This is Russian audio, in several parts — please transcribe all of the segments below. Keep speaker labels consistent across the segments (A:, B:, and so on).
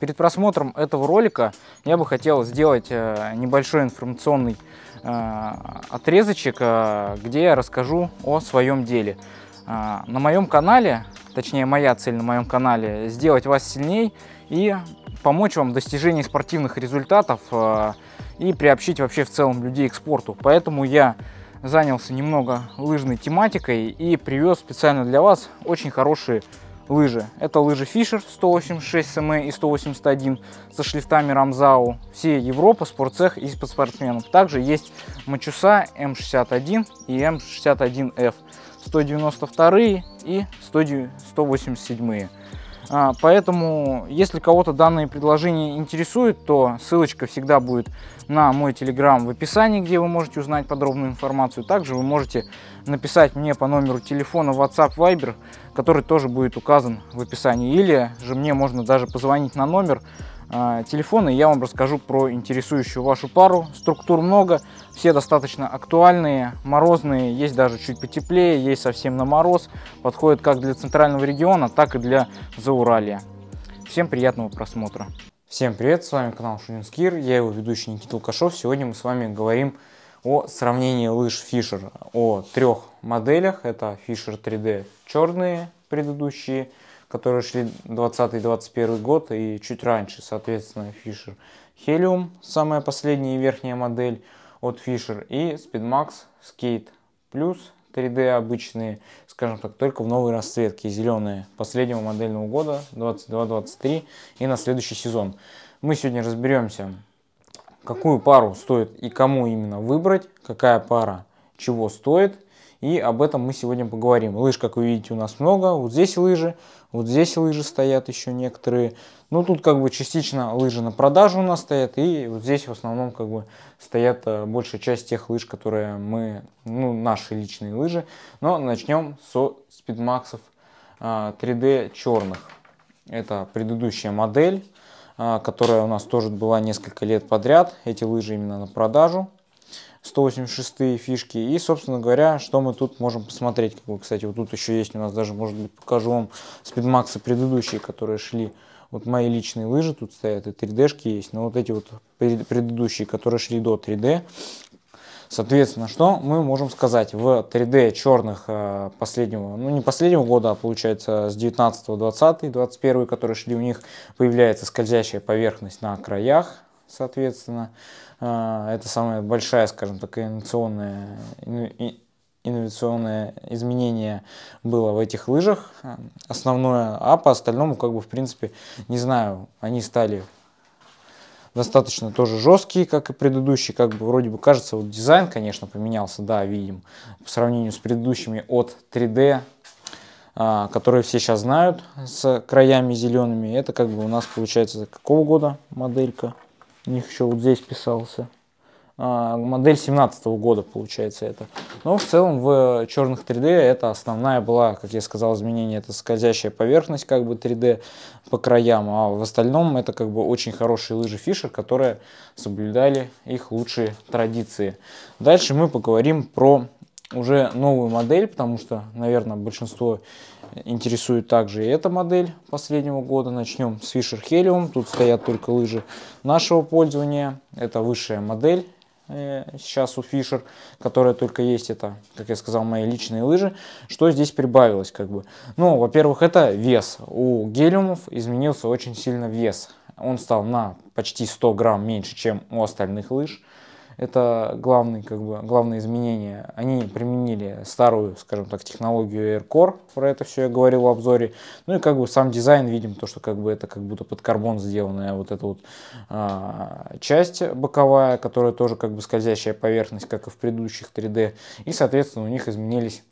A: Перед просмотром этого ролика я бы хотел сделать э, небольшой информационный э, отрезочек, э, где я расскажу о своем деле. На моем канале, точнее моя цель на моем канале, сделать вас сильней и помочь вам в достижении спортивных результатов и приобщить вообще в целом людей к спорту. Поэтому я занялся немного лыжной тематикой и привез специально для вас очень хорошие лыжи. Это лыжи Fisher 186 СМ и 181 со шрифтами Рамзау. Все Европа, спортцех и спортсменов. Также есть Мачуса М61 и М61F. 192 и 187. А, поэтому, если кого-то данные предложения интересуют, то ссылочка всегда будет на мой телеграм в описании, где вы можете узнать подробную информацию. Также вы можете написать мне по номеру телефона WhatsApp Viber, который тоже будет указан в описании. Или же мне можно даже позвонить на номер а, телефоны, я вам расскажу про интересующую вашу пару. Структур много, все достаточно актуальные, морозные, есть даже чуть потеплее, есть совсем на мороз. Подходит как для центрального региона, так и для Зауралия. Всем приятного просмотра. Всем привет, с вами канал Шунинскир, я его ведущий Никита Лукашов. Сегодня мы с вами говорим о сравнении лыж Fisher, о трех моделях. Это Fisher 3D черные предыдущие, которые шли 20-21 год и чуть раньше, соответственно, Fisher Helium, самая последняя верхняя модель от Fisher, и Speedmax Skate Plus 3D обычные, скажем так, только в новой расцветке, зеленые, последнего модельного года, 22-23, и на следующий сезон. Мы сегодня разберемся, какую пару стоит и кому именно выбрать, какая пара чего стоит – и об этом мы сегодня поговорим. Лыж, как вы видите, у нас много. Вот здесь лыжи, вот здесь лыжи стоят еще некоторые. Ну, тут как бы частично лыжи на продажу у нас стоят. И вот здесь в основном как бы стоят э, большая часть тех лыж, которые мы, ну, наши личные лыжи. Но начнем со спидмаксов 3D а, черных. Это предыдущая модель, а, которая у нас тоже была несколько лет подряд. Эти лыжи именно на продажу. 186 фишки. И, собственно говоря, что мы тут можем посмотреть. как Кстати, вот тут еще есть у нас даже, может быть, покажу вам спидмаксы предыдущие, которые шли. Вот мои личные лыжи тут стоят, и 3D-шки есть. Но вот эти вот предыдущие, которые шли до 3D, Соответственно, что мы можем сказать? В 3D черных э, последнего, ну не последнего года, а получается с 19, 20, 21, которые шли у них, появляется скользящая поверхность на краях, соответственно. А, это самая большая, скажем так, инновационная инновационное изменение было в этих лыжах. Основное, а по остальному, как бы, в принципе, не знаю, они стали достаточно тоже жесткие, как и предыдущие, как бы вроде бы кажется, вот дизайн, конечно, поменялся, да, видим, по сравнению с предыдущими от 3D, а, которые все сейчас знают, с краями зелеными, это как бы у нас получается какого года моделька? у них еще вот здесь писался. А, модель 17 года получается это. Но в целом в э, черных 3D это основная была, как я сказал, изменение. Это скользящая поверхность как бы 3D по краям, а в остальном это как бы очень хорошие лыжи Фишер, которые соблюдали их лучшие традиции. Дальше мы поговорим про уже новую модель, потому что, наверное, большинство интересует также и эта модель последнего года. Начнем с Fisher Helium. Тут стоят только лыжи нашего пользования. Это высшая модель э, сейчас у Fisher, которая только есть, это, как я сказал, мои личные лыжи, что здесь прибавилось, как бы. Ну, во-первых, это вес. У гелиумов изменился очень сильно вес. Он стал на почти 100 грамм меньше, чем у остальных лыж. Это главный, как бы, главное изменение. Они применили старую, скажем так, технологию AirCore, про это все я говорил в обзоре. Ну и как бы сам дизайн, видим то, что как бы это как будто под карбон сделанная вот эта вот а, часть боковая, которая тоже как бы скользящая поверхность, как и в предыдущих 3D. И, соответственно, у них изменились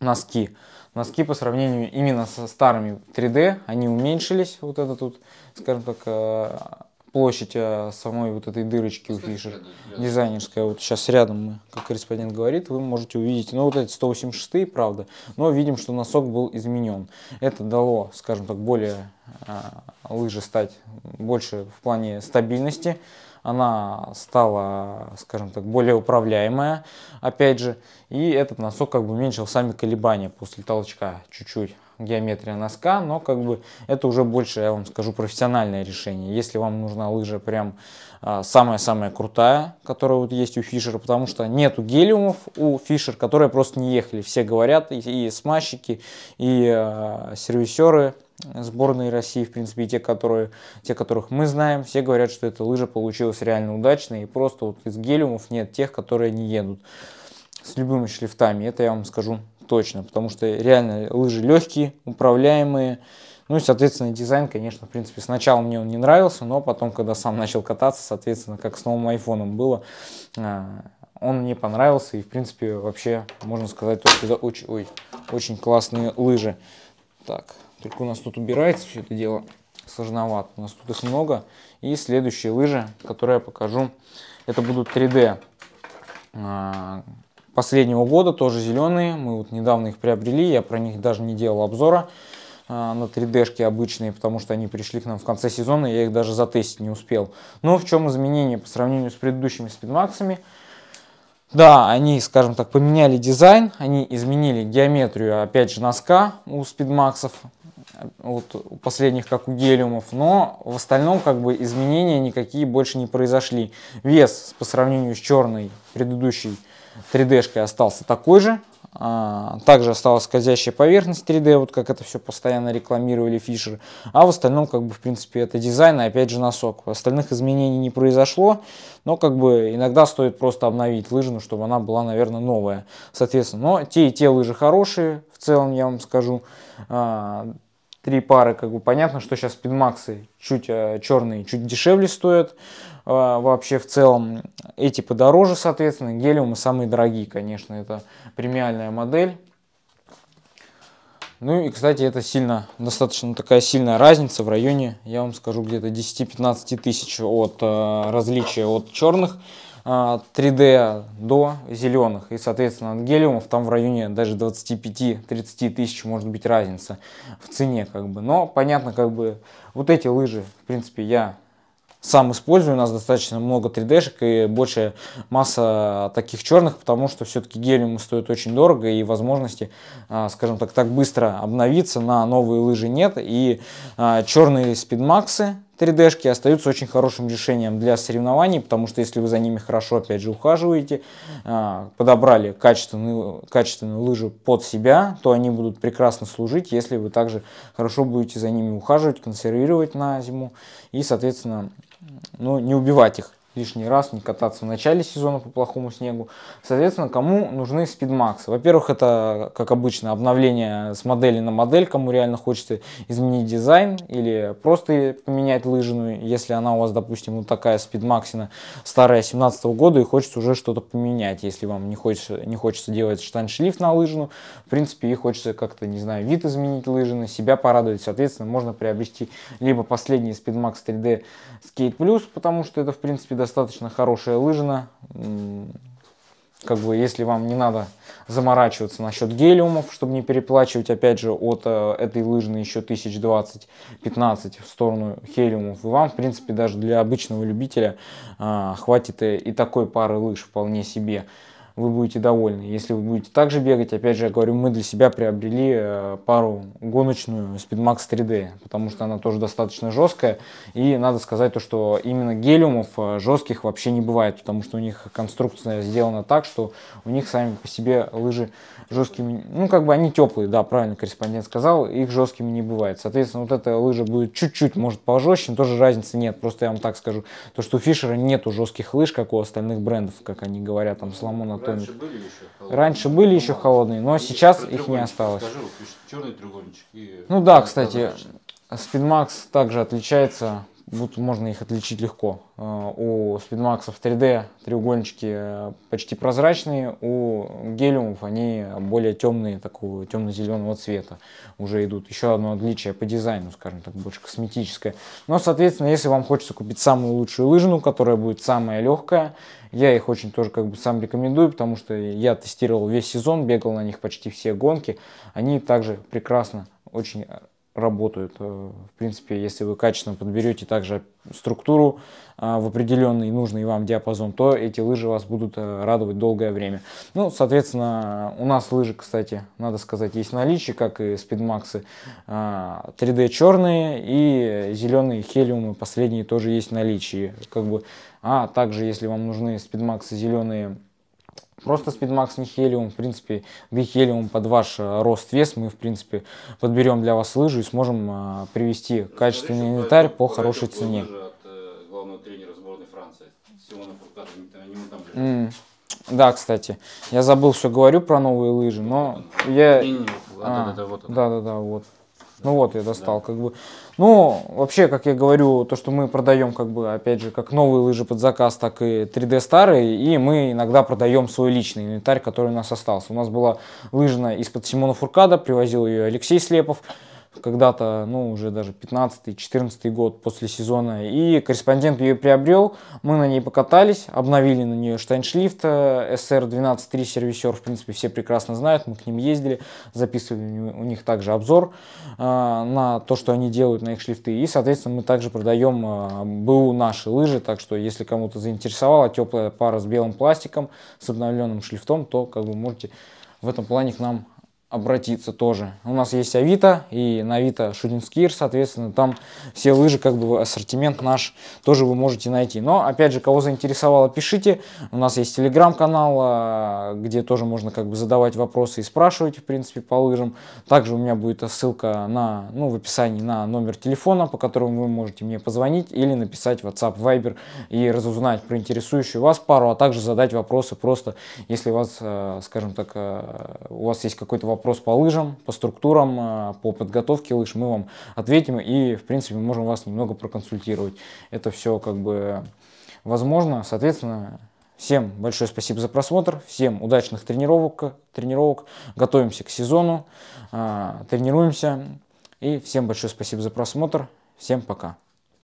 A: носки. Носки по сравнению именно со старыми 3D, они уменьшились, вот это тут, скажем так, а, площадь а, самой вот этой дырочки у Фишер, дизайнерская, а вот сейчас рядом мы, как корреспондент говорит, вы можете увидеть, ну вот эти 186, правда, но видим, что носок был изменен. Это дало, скажем так, более а, лыжи стать больше в плане стабильности, она стала, скажем так, более управляемая, опять же, и этот носок как бы уменьшил сами колебания после толчка чуть-чуть геометрия носка, но как бы это уже больше, я вам скажу, профессиональное решение. Если вам нужна лыжа прям а, самая-самая крутая, которая вот есть у Фишера, потому что нету гелиумов у Фишер, которые просто не ехали. Все говорят, и, и смазчики, и а, сервисеры сборной России, в принципе, и те, которые, те, которых мы знаем, все говорят, что эта лыжа получилась реально удачной, и просто вот из гелиумов нет тех, которые не едут с любыми шрифтами. Это я вам скажу точно, потому что реально лыжи легкие, управляемые. Ну и, соответственно, дизайн, конечно, в принципе, сначала мне он не нравился, но потом, когда сам начал кататься, соответственно, как с новым айфоном было, а, он мне понравился. И, в принципе, вообще, можно сказать, то, что очень, ой, очень классные лыжи. Так, только у нас тут убирается все это дело сложновато. У нас тут их много. И следующие лыжи, которые я покажу, это будут 3D последнего года, тоже зеленые. Мы вот недавно их приобрели, я про них даже не делал обзора а, на 3D-шке обычные, потому что они пришли к нам в конце сезона, я их даже затестить не успел. Но в чем изменение по сравнению с предыдущими спидмаксами? Да, они, скажем так, поменяли дизайн, они изменили геометрию, опять же, носка у спидмаксов, вот у последних, как у гелиумов, но в остальном, как бы, изменения никакие больше не произошли. Вес по сравнению с черной предыдущей 3D-шкой остался такой же. А, также осталась скользящая поверхность 3D, вот как это все постоянно рекламировали Фишер. А в остальном, как бы, в принципе, это дизайн и опять же носок. Остальных изменений не произошло, но как бы иногда стоит просто обновить лыжину, чтобы она была, наверное, новая. Соответственно, но те и те лыжи хорошие, в целом я вам скажу. А, три пары, как бы понятно, что сейчас спидмаксы чуть э, черные, чуть дешевле стоят э, вообще в целом. Э, эти подороже, соответственно, гелиумы самые дорогие, конечно, это премиальная модель. Ну и, кстати, это сильно, достаточно такая сильная разница в районе, я вам скажу, где-то 10-15 тысяч от различия от черных 3D а, до зеленых. И, соответственно, от гелиумов там в районе даже 25-30 тысяч может быть разница в цене. Как бы. Но понятно, как бы вот эти лыжи, в принципе, я сам использую. У нас достаточно много 3D-шек и большая масса таких черных, потому что все-таки гелиумы стоят очень дорого и возможности, а, скажем так, так быстро обновиться на новые лыжи нет. И а, черные спидмаксы 3D-шки остаются очень хорошим решением для соревнований, потому что если вы за ними хорошо, опять же, ухаживаете, а, подобрали качественную, качественную лыжу под себя, то они будут прекрасно служить, если вы также хорошо будете за ними ухаживать, консервировать на зиму и, соответственно, ну, не убивать их лишний раз, не кататься в начале сезона по плохому снегу. Соответственно, кому нужны спидмаксы? Во-первых, это, как обычно, обновление с модели на модель, кому реально хочется изменить дизайн или просто поменять лыжину, если она у вас, допустим, вот такая спидмаксина старая 17 -го года и хочется уже что-то поменять, если вам не хочется, не хочется делать штаншлиф на лыжину, в принципе, и хочется как-то, не знаю, вид изменить лыжины, себя порадовать, соответственно, можно приобрести либо последний Speedmax 3D Skate Plus, потому что это, в принципе, достаточно достаточно хорошая лыжина. Как бы, если вам не надо заморачиваться насчет гелиумов, чтобы не переплачивать, опять же, от э, этой лыжины еще 1020-15 в сторону хелиумов. И вам, в принципе, даже для обычного любителя э, хватит и, и такой пары лыж вполне себе вы будете довольны. Если вы будете также бегать, опять же, я говорю, мы для себя приобрели э, пару гоночную Speedmax 3D, потому что она тоже достаточно жесткая. И надо сказать то, что именно гелиумов э, жестких вообще не бывает, потому что у них конструкция сделана так, что у них сами по себе лыжи жесткими, ну как бы они теплые, да, правильно корреспондент сказал, их жесткими не бывает. Соответственно, вот эта лыжа будет чуть-чуть, может, пожестче, но тоже разницы нет. Просто я вам так скажу, то что у Фишера нету жестких лыж, как у остальных брендов, как они говорят, там, сломано что Раньше были еще холодные. Раньше были еще ну, холодные, но сейчас их не осталось. Скажу, черный треугольничек. И... Ну да, кстати, Speedmax также отличается вот можно их отличить легко. А, у спидмаксов 3D треугольнички э, почти прозрачные, у гелиумов они более темные, такого темно-зеленого цвета уже идут. Еще одно отличие по дизайну, скажем так, больше косметическое. Но, соответственно, если вам хочется купить самую лучшую лыжину, которая будет самая легкая, я их очень тоже как бы сам рекомендую, потому что я тестировал весь сезон, бегал на них почти все гонки. Они также прекрасно очень э, работают. Э, в принципе, если вы качественно подберете также структуру а, в определенный нужный вам диапазон, то эти лыжи вас будут э, радовать долгое время. Ну, соответственно, у нас лыжи, кстати, надо сказать, есть наличие как и спидмаксы. 3D а, черные и зеленые хелиумы, последние тоже есть наличие Как бы, а также, если вам нужны спидмаксы зеленые Просто Спидмакс, не Хелиум. В принципе, хелиум под ваш э, рост вес мы, в принципе, подберем для вас лыжи и сможем э, привести качественный инвентарь по хорошей цене. Э, да, кстати, я забыл, все, говорю про новые лыжи, но я... Да-да-да, вот. Ну вот, я достал, да. как бы. Ну, вообще, как я говорю, то, что мы продаем, как бы, опять же, как новые лыжи под заказ, так и 3D старые, и мы иногда продаем свой личный инвентарь, который у нас остался. У нас была лыжная из-под Симона Фуркада, привозил ее Алексей Слепов когда-то, ну, уже даже 15-14 год после сезона. И корреспондент ее приобрел, мы на ней покатались, обновили на нее штайншлифт SR123 сервисер, в принципе, все прекрасно знают, мы к ним ездили, записывали у них также обзор э, на то, что они делают на их шлифты. И, соответственно, мы также продаем э, БУ наши лыжи, так что, если кому-то заинтересовала теплая пара с белым пластиком, с обновленным шлифтом, то, как бы, можете в этом плане к нам обратиться тоже. У нас есть Авито и на Авито Шутинскир, соответственно, там все лыжи, как бы ассортимент наш тоже вы можете найти. Но, опять же, кого заинтересовало, пишите. У нас есть телеграм-канал, а, где тоже можно как бы задавать вопросы и спрашивать, в принципе, по лыжам. Также у меня будет ссылка на, ну, в описании на номер телефона, по которому вы можете мне позвонить или написать в WhatsApp, Viber и разузнать про интересующую вас пару, а также задать вопросы просто, если у вас, э, скажем так, э, у вас есть какой-то вопрос, вопрос по лыжам, по структурам, э, по подготовке лыж мы вам ответим и, в принципе, можем вас немного проконсультировать. Это все как бы возможно. Соответственно, всем большое спасибо за просмотр, всем удачных тренировок, тренировок. готовимся к сезону, э, тренируемся. И всем большое спасибо за просмотр, всем пока.